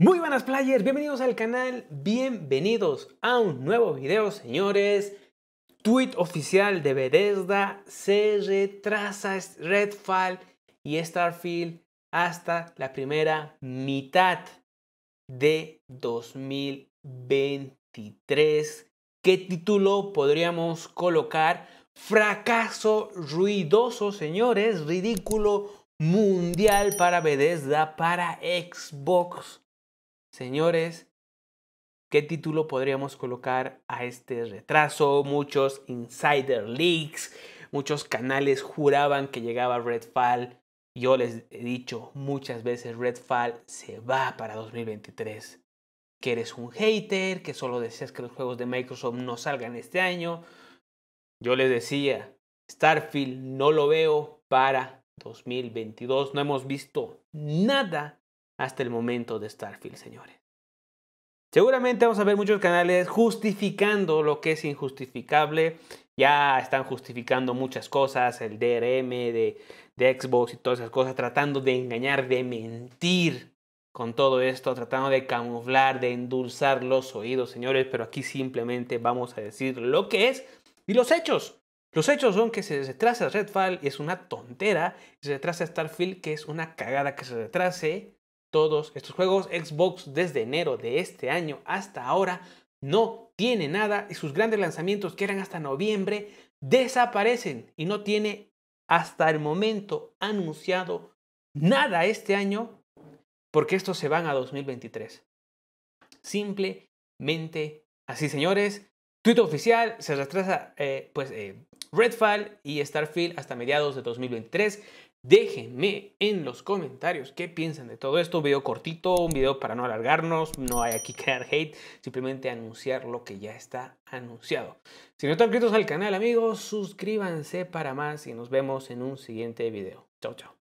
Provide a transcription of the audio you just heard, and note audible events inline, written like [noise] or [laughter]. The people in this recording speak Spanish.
Muy buenas players, bienvenidos al canal, bienvenidos a un nuevo video señores. Tweet oficial de Bethesda, se retrasa Redfall y Starfield hasta la primera mitad de 2023. ¿Qué título podríamos colocar? Fracaso ruidoso señores, ridículo mundial para Bethesda, para Xbox Señores, ¿qué título podríamos colocar a este retraso? Muchos insider leaks, muchos canales juraban que llegaba Redfall. Yo les he dicho muchas veces, Redfall se va para 2023. Que eres un hater, que solo deseas que los juegos de Microsoft no salgan este año. Yo les decía, Starfield no lo veo para 2022. No hemos visto nada hasta el momento de Starfield, señores. Seguramente vamos a ver muchos canales justificando lo que es injustificable. Ya están justificando muchas cosas, el DRM de, de Xbox y todas esas cosas, tratando de engañar, de mentir con todo esto, tratando de camuflar, de endulzar los oídos, señores, pero aquí simplemente vamos a decir lo que es y los hechos. Los hechos son que se retrasa Redfall y es una tontera, se retrasa Starfield, que es una cagada que se retrase, todos estos juegos. Xbox desde enero de este año hasta ahora no tiene nada y sus grandes lanzamientos que eran hasta noviembre desaparecen y no tiene hasta el momento anunciado nada este año porque estos se van a 2023. Simplemente así, señores. Twitter oficial se retrasa, eh, pues eh, Redfall y Starfield hasta mediados de 2023. Déjenme en los comentarios qué piensan de todo esto. Un video cortito, un video para no alargarnos. No hay aquí [laughs] crear hate, simplemente anunciar lo que ya está anunciado. Si no están suscritos al canal, amigos, suscríbanse para más y nos vemos en un siguiente video. Chao, chao.